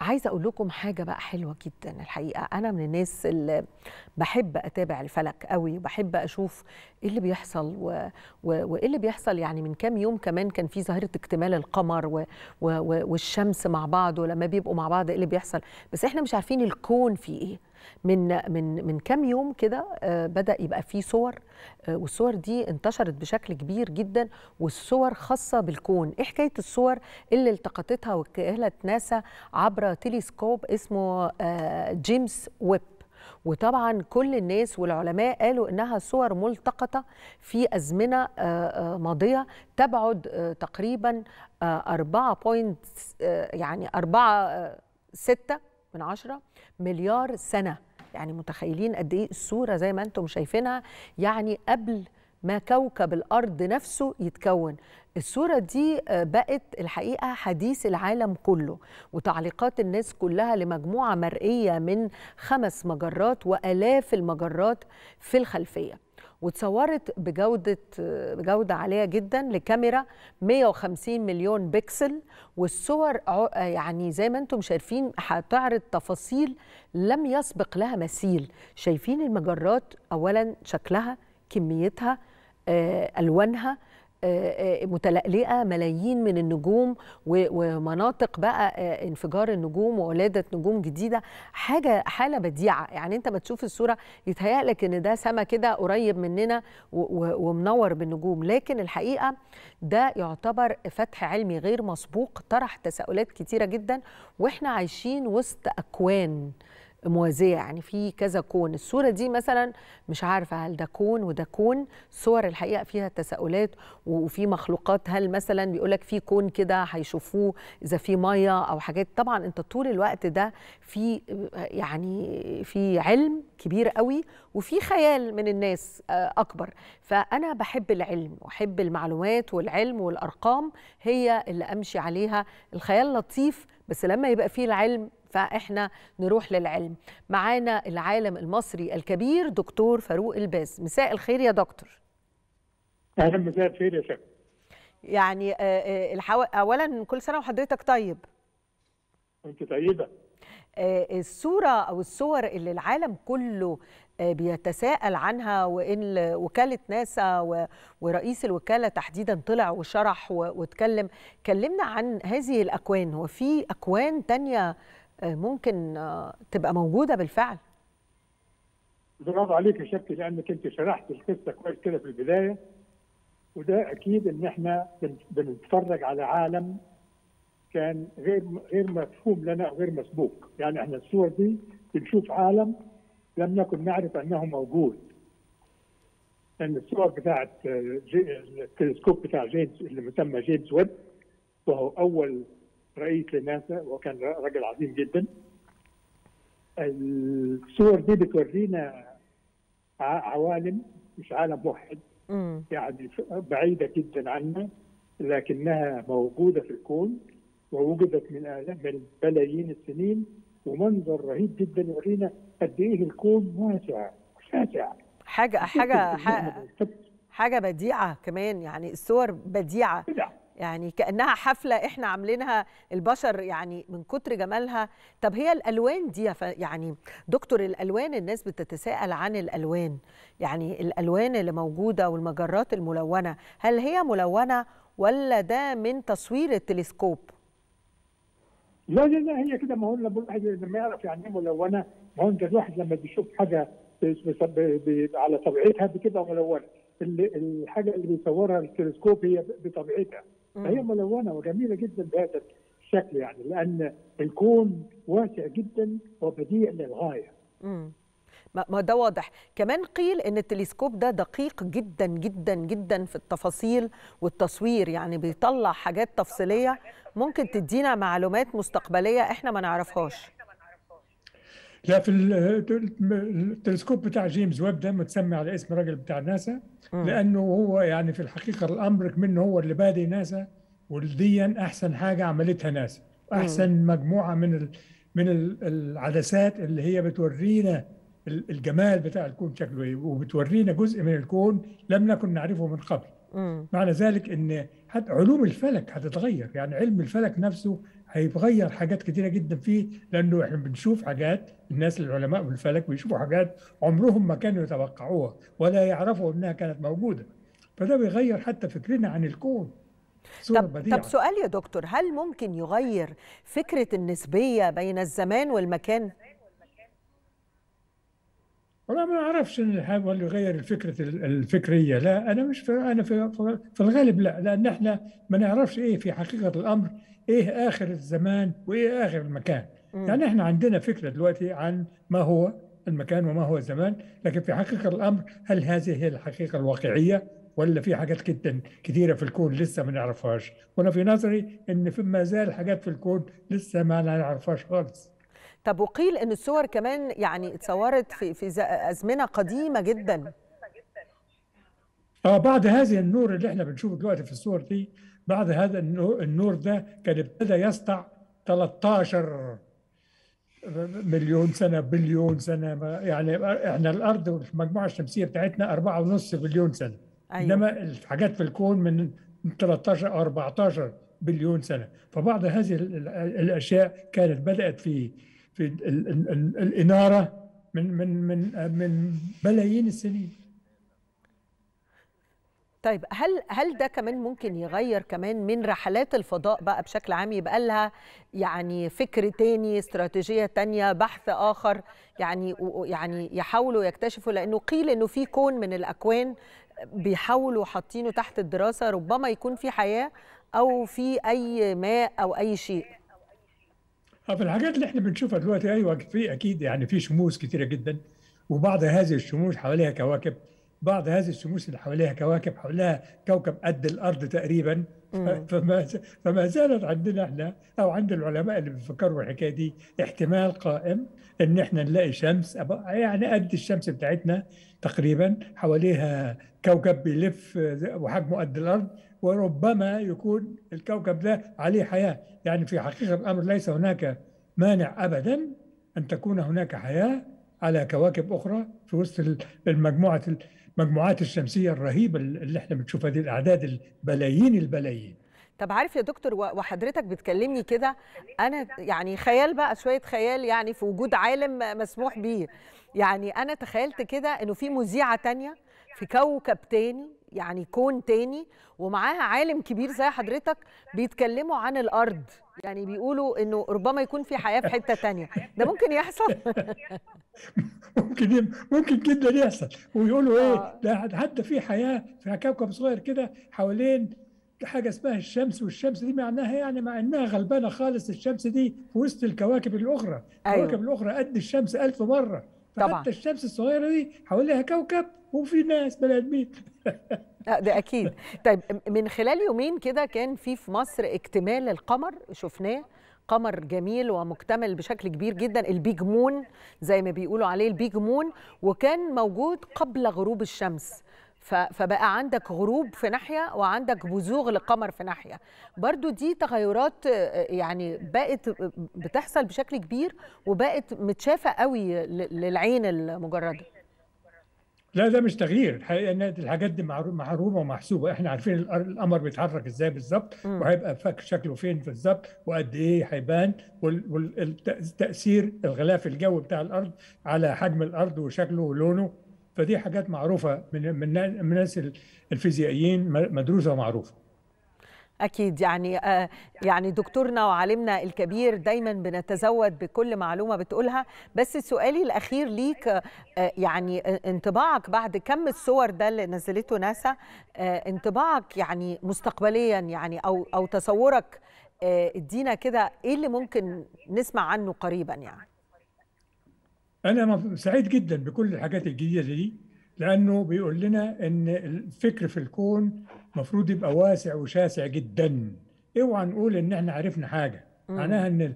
عايزه اقول لكم حاجه بقى حلوه جدا الحقيقه انا من الناس اللي بحب اتابع الفلك قوي وبحب اشوف ايه اللي بيحصل و... و... وايه اللي بيحصل يعني من كام يوم كمان كان في ظاهره اكتمال القمر و... و... والشمس مع بعض ولما بيبقوا مع بعض ايه اللي بيحصل بس احنا مش عارفين الكون فيه ايه من من من كام يوم كده آه، بدا يبقى في صور آه، والصور دي انتشرت بشكل كبير جدا والصور خاصه بالكون ايه حكايه الصور اللي التقطتها وكاله ناسا عبر تلسكوب اسمه آه، جيمس ويب وطبعا كل الناس والعلماء قالوا انها صور ملتقطه في ازمنه ماضيه تبعد تقريبا 4 يعني 4 6 من عشرة مليار سنة يعني متخيلين قد إيه الصورة زي ما أنتم شايفينها يعني قبل ما كوكب الأرض نفسه يتكون الصورة دي آه، بقت الحقيقة حديث العالم كله وتعليقات الناس كلها لمجموعة مرئية من خمس مجرات وألاف المجرات في الخلفية وتصورت بجوده بجوده عاليه جدا لكاميرا 150 مليون بكسل والصور يعني زي ما انتم شايفين هتعرض تفاصيل لم يسبق لها مثيل شايفين المجرات اولا شكلها كميتها آه، الوانها آه، آه، متلألئه ملايين من النجوم ومناطق بقى آه، انفجار النجوم وولاده نجوم جديده حاجه حاله بديعه يعني انت ما تشوف الصوره يتهيأ لك ان ده سما كده قريب مننا ومنور بالنجوم لكن الحقيقه ده يعتبر فتح علمي غير مسبوق طرح تساؤلات كتيره جدا واحنا عايشين وسط اكوان موازيه يعني في كذا كون الصوره دي مثلا مش عارفه هل ده كون وده كون صور الحقيقه فيها تساؤلات وفي مخلوقات هل مثلا بيقول لك في كون كده هيشوفوه اذا في ميه او حاجات طبعا انت طول الوقت ده في يعني في علم كبير قوي وفي خيال من الناس آه، اكبر فانا بحب العلم واحب المعلومات والعلم والارقام هي اللي امشي عليها الخيال لطيف بس لما يبقى فيه العلم فاحنا نروح للعلم معانا العالم المصري الكبير دكتور فاروق الباز مساء الخير يا دكتور اهلا مساء الخير يا شيخ يعني آه، آه، الحو... اولا كل سنه وحضرتك طيب انت طيبه آه، الصوره او الصور اللي العالم كله بيتساءل عنها وان وكاله ناسا ورئيس الوكاله تحديدا طلع وشرح واتكلم كلمنا عن هذه الاكوان هو في اكوان تانية آه، ممكن آه، تبقى موجوده بالفعل برافو عليك يا شبكي لانك انت شرحت القصه كويس كده في البدايه وده اكيد ان احنا بنتفرج على عالم كان غير غير مفهوم لنا وغير مسبوق يعني احنا الصور دي بنشوف عالم لم نكن نعرف انه موجود ان الصور بتاعت آه، التلسكوب بتاع جيمس اللي مسمى جيمس ويب وهو اول رئيس لناسا وكان راجل عظيم جدا الصور دي بتورينا عوالم مش عالم واحد يعني بعيده جدا عنا لكنها موجوده في الكون ووجدت من من بلايين السنين ومنظر رهيب جدا يورينا قد ايه الكون واسع واسع حاجه حاجه حاجه بديعه كمان يعني الصور بديعه يعني كانها حفله احنا عاملينها البشر يعني من كتر جمالها طب هي الالوان دي يعني دكتور الالوان الناس بتتساءل عن الالوان يعني الالوان اللي موجوده والمجرات الملونه هل هي ملونه ولا ده من تصوير التلسكوب لا لا لا هي كده ما هو لما الواحد لما يعرف يعني ايه ملونه ما هو انت الواحد لما بيشوف حاجه على طبيعتها بتبقى ملونه الحاجه اللي بيصورها التلسكوب هي بطبيعتها فهي ملونه وجميله جدا بهذا الشكل يعني لان الكون واسع جدا وبديع للغايه. ما ده واضح كمان قيل ان التلسكوب ده دقيق جدا جدا جدا في التفاصيل والتصوير يعني بيطلع حاجات تفصيليه ممكن تدينا معلومات مستقبليه احنا ما نعرفهاش لا في التلسكوب بتاع جيمس ويب ده متسمى على اسم راجل بتاع ناسا لانه هو يعني في الحقيقه الامر منه هو اللي بادئ ناسا وديا احسن حاجه عملتها ناسا احسن مجموعه من من العدسات اللي هي بتورينا الجمال بتاع الكون شكله ايه وبتورينا جزء من الكون لم نكن نعرفه من قبل معنى ذلك ان حتى علوم الفلك هتتغير يعني علم الفلك نفسه هيتغير حاجات كتيرة جدا فيه لأنه إحنا بنشوف حاجات الناس العلماء والفلك بيشوفوا حاجات عمرهم ما كانوا يتوقعوها ولا يعرفوا إنها كانت موجودة فده بيغير حتى فكرنا عن الكون طب, طب سؤال يا دكتور هل ممكن يغير فكرة النسبية بين الزمان والمكان؟ والله ما اعرفش ان هو اللي يغير الفكره الفكريه لا انا مش في انا في, في الغالب لا لان احنا ما نعرفش ايه في حقيقه الامر ايه اخر الزمان وايه اخر المكان م. يعني احنا عندنا فكره دلوقتي عن ما هو المكان وما هو الزمان لكن في حقيقه الامر هل هذه هي الحقيقه الواقعيه ولا في حاجات جدا كثيره في الكون لسه ما نعرفهاش وانا في نظري ان في ما زال حاجات في الكون لسه ما نعرفهاش خالص طب وقيل ان الصور كمان يعني اتصورت في في ازمنه قديمه جدا اه بعد هذه النور اللي احنا بنشوفه دلوقتي في الصور دي بعد هذا النور, النور ده كان ابتدى يسطع 13 مليون سنة بليون سنة يعني احنا الأرض والمجموعة الشمسية بتاعتنا أربعة ونص بليون سنة أيوة. إنما الحاجات في الكون من 13 أو 14 بليون سنة فبعض هذه الأشياء كانت بدأت في في الإنارة من من من من بلايين السنين طيب هل هل ده كمان ممكن يغير كمان من رحلات الفضاء بقى بشكل عام يبقى لها يعني فكر تاني استراتيجيه تانيه بحث اخر يعني يعني يحاولوا يكتشفوا لانه قيل انه في كون من الاكوان بيحاولوا حاطينه تحت الدراسه ربما يكون في حياه او في اي ماء او اي شيء آه، في الحاجات اللي احنا بنشوفها دلوقتي ايوه في اكيد يعني في شموس كثيره جدا وبعض هذه الشموس حواليها كواكب بعض هذه الشموس اللي حواليها كواكب حولها كوكب قد الارض تقريبا فما فما زالت عندنا احنا او عند العلماء اللي بيفكروا الحكايه دي احتمال قائم ان احنا نلاقي شمس يعني قد الشمس بتاعتنا تقريبا حواليها كوكب بيلف وحجمه قد الارض وربما يكون الكوكب ده عليه حياه يعني في حقيقه الامر ليس هناك مانع ابدا ان تكون هناك حياه على كواكب اخرى في وسط المجموعه المجموعات الشمسيه الرهيبه اللي احنا بنشوفها دي الاعداد البلايين البلايين طب عارف يا دكتور وحضرتك بتكلمني كده انا يعني خيال بقى شويه خيال يعني في وجود عالم مسموح بيه يعني انا تخيلت كده انه في مذيعه تانية في كوكب تاني يعني كون تاني ومعاها عالم كبير زي حضرتك بيتكلموا عن الارض يعني بيقولوا انه ربما يكون في حياه في حته تانية ده ممكن يحصل ممكن ممكن جدا يحصل ويقولوا ايه آه. ده حتى في حياه في كوكب صغير كده حوالين حاجه اسمها الشمس والشمس دي معناها يعني مع انها غلبانه خالص الشمس دي في وسط الكواكب الاخرى أيوة. الكواكب الاخرى قد الشمس ألف مره فحتى طبعا. الشمس الصغيره دي حواليها كوكب وفي ناس بني ادمين آه، ده اكيد طيب من خلال يومين كده كان في في مصر اكتمال القمر شفناه قمر جميل ومكتمل بشكل كبير جدا البيج مون زي ما بيقولوا عليه البيج مون وكان موجود قبل غروب الشمس فبقى عندك غروب في ناحيه وعندك بزوغ لقمر في ناحيه برضو دي تغيرات يعني بقت بتحصل بشكل كبير وبقت متشافه قوي للعين المجرده لا ده مش تغيير الحقيقه ان الحاجات دي محرومه ومحسوبه احنا عارفين القمر بيتحرك ازاي بالظبط وهيبقى فك شكله فين بالظبط وقد ايه هيبان والتاثير الغلاف الجوي بتاع الارض على حجم الارض وشكله ولونه فدي حاجات معروفه من من الناس الفيزيائيين مدروسه ومعروفه اكيد يعني آه، يعني دكتورنا وعالمنا الكبير دايما بنتزود بكل معلومه بتقولها بس سؤالي الاخير ليك آه، يعني آه، انطباعك بعد كم الصور ده اللي نزلته ناسا انطباعك يعني مستقبليا يعني او او تصورك ادينا كده ايه اللي ممكن نسمع عنه قريبا يعني انا سعيد جدا بكل الحاجات الجديده دي لانه بيقول لنا ان الفكر في الكون المفروض يبقى واسع وشاسع جدا اوعى نقول ان احنا عرفنا حاجه معناها ان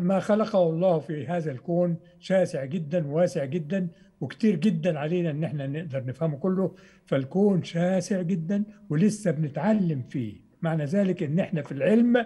ما خلقه الله في هذا الكون شاسع جدا وواسع جدا وكتير جدا علينا ان احنا نقدر نفهمه كله فالكون شاسع جدا ولسه بنتعلم فيه معنى ذلك ان احنا في العلم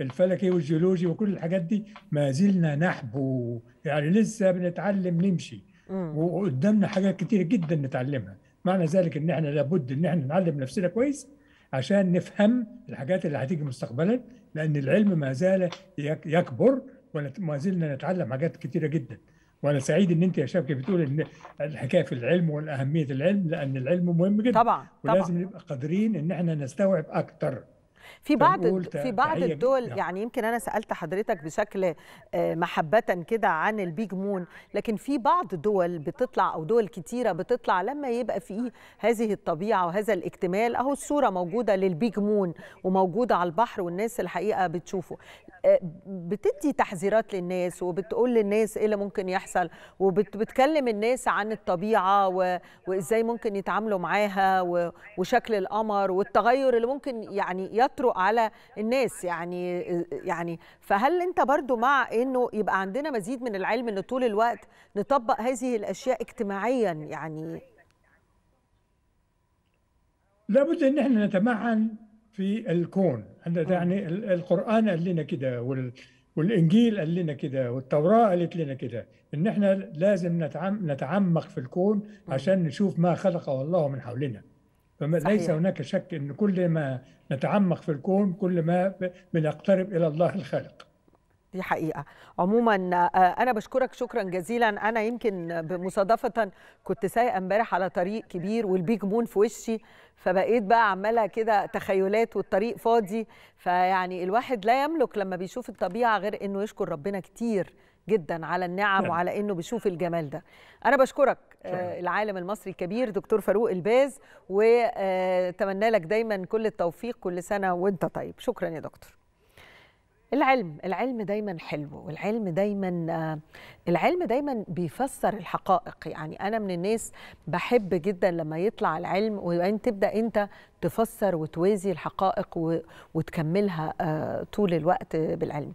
الفلكي والجيولوجي وكل الحاجات دي ما زلنا نحبو يعني لسه بنتعلم نمشي وقدامنا حاجات كتيرة جدا نتعلمها معنى ذلك ان احنا لابد ان احنا نعلم نفسنا كويس عشان نفهم الحاجات اللي هتيجي مستقبلا لان العلم ما زال يكبر وما زلنا نتعلم حاجات كتيره جدا وانا سعيد ان انت يا شبكه بتقول ان الحكايه في العلم واهميه العلم لان العلم مهم جدا طبعا ولازم طبعا. نبقى قادرين ان احنا نستوعب اكتر في بعض في بعض الدول يعني, يعني يمكن انا سالت حضرتك بشكل آه، محبه كده عن البيج مون لكن في بعض دول بتطلع او دول كتيره بتطلع لما يبقى في هذه الطبيعه وهذا الاكتمال اهو الصوره موجوده للبيج مون وموجوده على البحر والناس الحقيقه بتشوفه آه، بتدي تحذيرات للناس وبتقول للناس ايه اللي ممكن يحصل وبتكلم الناس عن الطبيعه و... وازاي ممكن يتعاملوا معاها و... وشكل القمر والتغير اللي ممكن يعني يط... تطرق على الناس يعني يعني فهل انت برضو مع انه يبقى عندنا مزيد من العلم ان طول الوقت نطبق هذه الاشياء اجتماعيا يعني لابد ان احنا نتمعن في الكون يعني القران قال لنا كده وال والانجيل قال لنا كده والتوراه قالت لنا كده ان احنا لازم نتعمق في الكون عشان نشوف ما خلقه الله من حولنا فليس هناك شك ان كل ما نتعمق في الكون كل ما بنقترب الى الله الخالق دي حقيقة عموما آه، أنا بشكرك شكرا جزيلا أنا يمكن مصادفة كنت سايقة امبارح على طريق كبير والبيج مون في وشي فبقيت بقى عمالة كده تخيلات والطريق فاضي فيعني الواحد لا يملك لما بيشوف الطبيعة غير إنه يشكر ربنا كتير جدا على النعم نعم. وعلى انه بيشوف الجمال ده انا بشكرك آه، شكرا. العالم المصري الكبير دكتور فاروق الباز واتمنى آه، لك دايما كل التوفيق كل سنه وانت طيب شكرا يا دكتور العلم العلم دايما حلو والعلم دايما آه، العلم دايما بيفسر الحقائق يعني انا من الناس بحب جدا لما يطلع العلم وبعدين تبدا انت تفسر وتوازي الحقائق وتكملها طول الوقت بالعلم